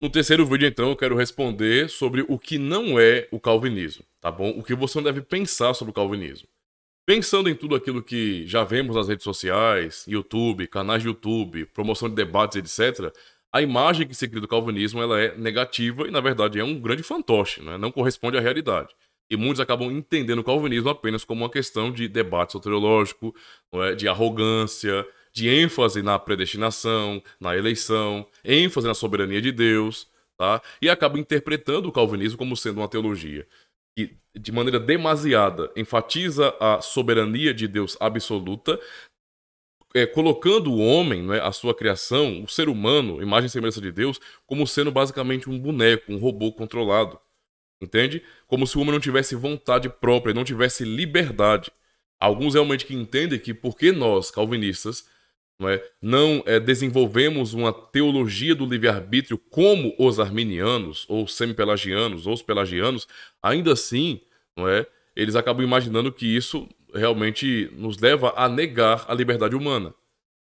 No terceiro vídeo, então, eu quero responder sobre o que não é o calvinismo, tá bom? O que você não deve pensar sobre o calvinismo. Pensando em tudo aquilo que já vemos nas redes sociais, YouTube, canais de YouTube, promoção de debates, etc., a imagem que se cria do calvinismo ela é negativa e, na verdade, é um grande fantoche, né? não corresponde à realidade. E muitos acabam entendendo o calvinismo apenas como uma questão de debate soteriológico, é? de arrogância, de ênfase na predestinação, na eleição, ênfase na soberania de Deus, tá? E acaba interpretando o calvinismo como sendo uma teologia que de maneira demasiada enfatiza a soberania de Deus absoluta, é, colocando o homem, né, a sua criação, o ser humano, imagem e semelhança de Deus, como sendo basicamente um boneco, um robô controlado. Entende? Como se o homem não tivesse vontade própria, não tivesse liberdade. Alguns realmente que entendem que porque nós, calvinistas, não, é? não é, desenvolvemos uma teologia do livre-arbítrio como os arminianos, ou semi-pelagianos, ou os pelagianos, ainda assim, não é, eles acabam imaginando que isso realmente nos leva a negar a liberdade humana.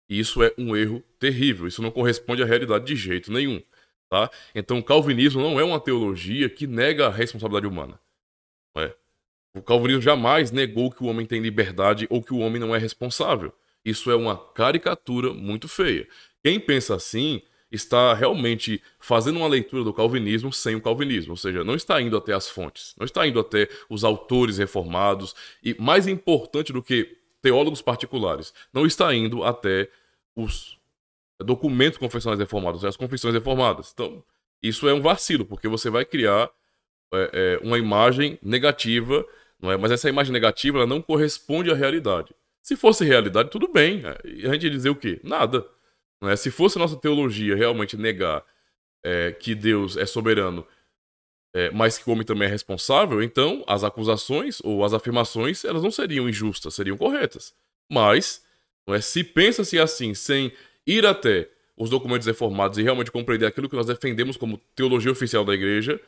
E isso é um erro terrível, isso não corresponde à realidade de jeito nenhum. Tá? Então, o calvinismo não é uma teologia que nega a responsabilidade humana. Não é? O calvinismo jamais negou que o homem tem liberdade ou que o homem não é responsável. Isso é uma caricatura muito feia. Quem pensa assim está realmente fazendo uma leitura do calvinismo sem o calvinismo, ou seja, não está indo até as fontes, não está indo até os autores reformados e mais importante do que teólogos particulares, não está indo até os documentos confessionais reformados, as confissões reformadas. Então, isso é um vacilo, porque você vai criar é, é, uma imagem negativa, não é? mas essa imagem negativa não corresponde à realidade. Se fosse realidade, tudo bem. A gente ia dizer o quê? Nada. Né? Se fosse nossa teologia realmente negar é, que Deus é soberano, é, mas que o homem também é responsável, então as acusações ou as afirmações elas não seriam injustas, seriam corretas. Mas, não é, se pensa-se assim, sem ir até os documentos reformados e realmente compreender aquilo que nós defendemos como teologia oficial da igreja,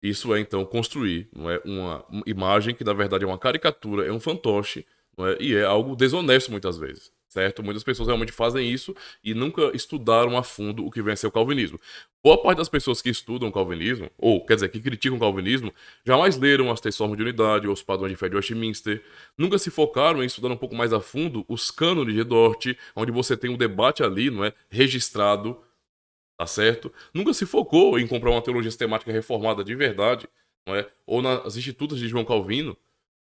isso é então construir não é, uma imagem que na verdade é uma caricatura, é um fantoche é? E é algo desonesto muitas vezes, certo? Muitas pessoas realmente fazem isso e nunca estudaram a fundo o que vem a ser o calvinismo. Boa parte das pessoas que estudam o calvinismo, ou quer dizer, que criticam o calvinismo, jamais leram as três formas de unidade ou os padrões de fé de Westminster, nunca se focaram em estudar um pouco mais a fundo os cânones de Dort, onde você tem um debate ali, não é, registrado, tá certo? Nunca se focou em comprar uma teologia sistemática reformada de verdade, não é? Ou nas institutas de João Calvino.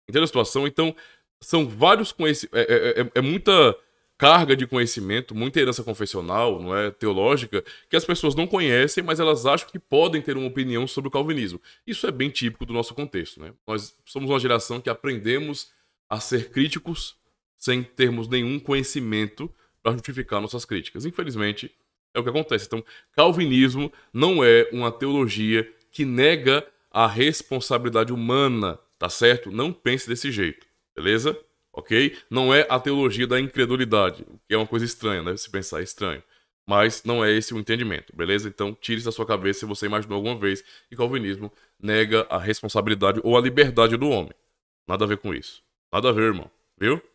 Entendeu a situação? Então, são vários conhecimentos. É é, é, é, é, muita carga de conhecimento, muita herança confessional, não é teológica, que as pessoas não conhecem, mas elas acham que podem ter uma opinião sobre o calvinismo. Isso é bem típico do nosso contexto, né? Nós somos uma geração que aprendemos a ser críticos sem termos nenhum conhecimento para justificar nossas críticas. Infelizmente, é o que acontece. Então, calvinismo não é uma teologia que nega a responsabilidade humana, tá certo? Não pense desse jeito. Beleza? Ok? Não é a teologia da incredulidade, que é uma coisa estranha, né? Se pensar, é estranho. Mas não é esse o entendimento, beleza? Então tire isso da sua cabeça se você imaginou alguma vez que Calvinismo nega a responsabilidade ou a liberdade do homem. Nada a ver com isso. Nada a ver, irmão. Viu?